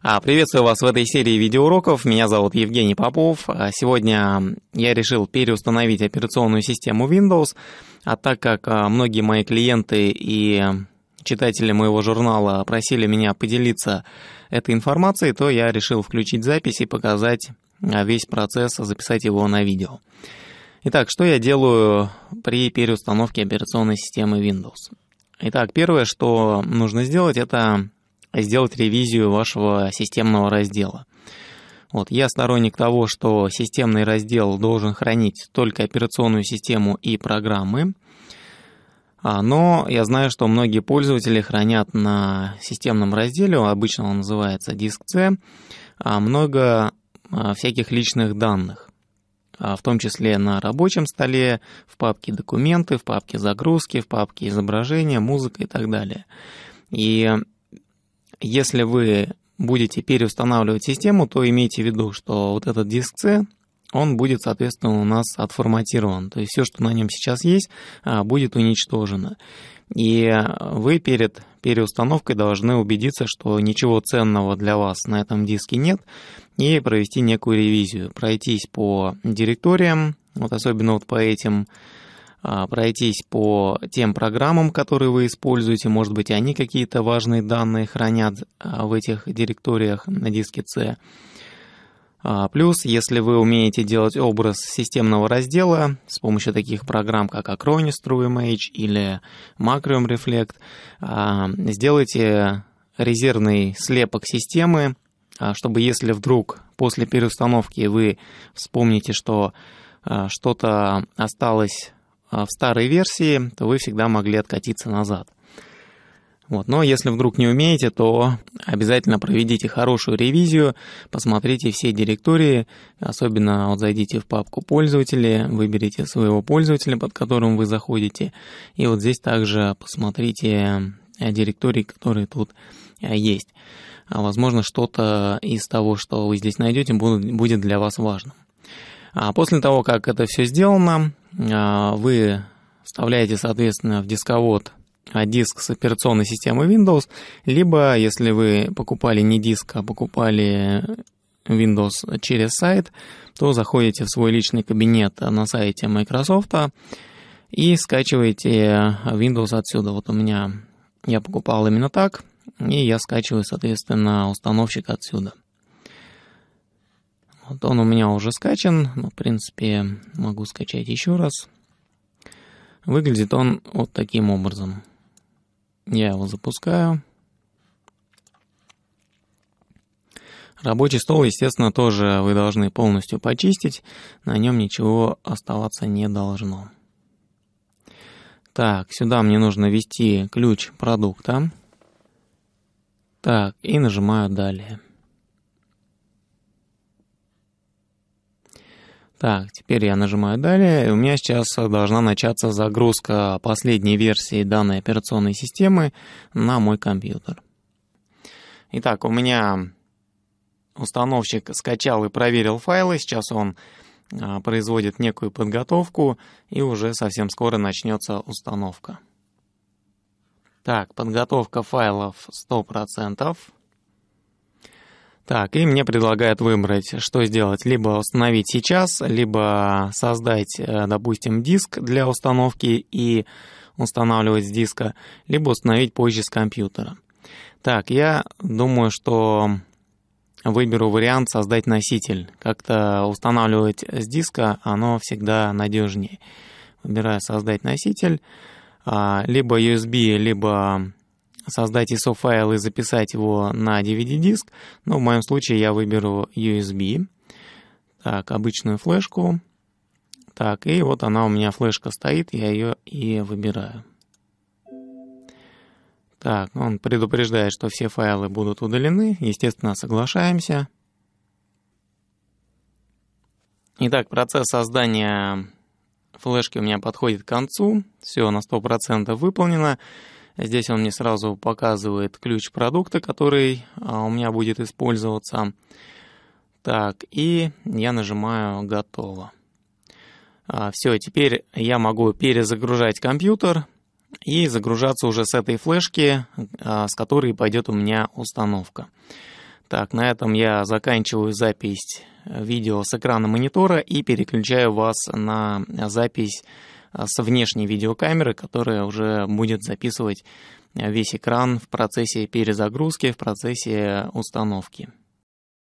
А приветствую вас в этой серии видеоуроков. Меня зовут Евгений Попов. А, сегодня я решил переустановить операционную систему Windows, а так как а, многие мои клиенты и читатели моего журнала просили меня поделиться этой информацией, то я решил включить запись и показать а, весь процесс, записать его на видео. Итак, что я делаю при переустановке операционной системы Windows? Итак, первое, что нужно сделать, это сделать ревизию вашего системного раздела. Вот, я сторонник того, что системный раздел должен хранить только операционную систему и программы, а, но я знаю, что многие пользователи хранят на системном разделе, обычно он называется диск C, а, много а, всяких личных данных, в том числе на рабочем столе, в папке «Документы», в папке «Загрузки», в папке «Изображения», «Музыка» и так далее. И если вы будете переустанавливать систему, то имейте в виду, что вот этот диск C, он будет, соответственно, у нас отформатирован. То есть все, что на нем сейчас есть, а, будет уничтожено. И вы перед переустановкой должны убедиться, что ничего ценного для вас на этом диске нет, и провести некую ревизию, пройтись по директориям, вот особенно вот по этим а, пройтись по тем программам, которые вы используете. Может быть, они какие-то важные данные хранят а, в этих директориях на диске C. А, плюс, если вы умеете делать образ системного раздела с помощью таких программ, как Acronis TrueImage или Macrium Reflect, сделайте резервный слепок системы, чтобы если вдруг после переустановки вы вспомните, что что-то осталось а, в старой версии, то вы всегда могли откатиться назад. Вот. Но если вдруг не умеете, то обязательно проведите хорошую ревизию, посмотрите все директории, особенно вот зайдите в папку «Пользователи», выберите своего пользователя, под которым вы заходите, и вот здесь также посмотрите э, директории, которые тут э, есть. А, возможно, что-то из того, что вы здесь найдете, будет для вас важным. А после того, как это все сделано, а, вы вставляете, соответственно, в дисковод а, диск с операционной системой Windows, либо, если вы покупали не диск, а покупали Windows через сайт, то заходите в свой личный кабинет а, на сайте Microsoft и скачиваете Windows отсюда. Вот у меня я покупал именно так, и я скачиваю, соответственно, установщик отсюда. Вот он у меня уже скачан, но в принципе могу скачать еще раз. Выглядит он вот таким образом. Я его запускаю. Рабочий стол, естественно, тоже вы должны полностью почистить. На нем ничего оставаться не должно. Так, сюда мне нужно ввести ключ продукта. Так, и нажимаю «Далее». Так, теперь я нажимаю «Далее», и у меня сейчас должна начаться загрузка последней версии данной операционной системы на мой компьютер. Итак, у меня установщик скачал и проверил файлы, сейчас он а, производит некую подготовку, и уже совсем скоро начнется установка. Так, подготовка файлов 100%. Так, и мне предлагают выбрать, что сделать. Либо установить сейчас, либо создать, э, допустим, диск для установки и устанавливать с диска, либо установить позже с компьютера. Так, я думаю, что выберу вариант создать носитель. Как-то устанавливать с диска, оно всегда надежнее. Выбираю создать носитель, а, либо USB, либо создать ISO-файл и записать его на DVD-диск. Но ну, в моем случае я выберу USB. Так, обычную флешку. Так, и вот она у меня флешка стоит, я ее и выбираю. Так, он предупреждает, что все файлы будут удалены. Естественно, соглашаемся. Итак, процесс создания флешки у меня подходит к концу. Все на 100% выполнено. Здесь он мне сразу показывает ключ продукта, который а, у меня будет использоваться. Так, и я нажимаю «Готово». А, Все, теперь я могу перезагружать компьютер и загружаться уже с этой флешки, а, с которой пойдет у меня установка. Так, на этом я заканчиваю запись видео с экрана монитора и переключаю вас на запись а, с внешней видеокамеры, которая уже будет записывать а, весь экран в процессе перезагрузки, в процессе установки.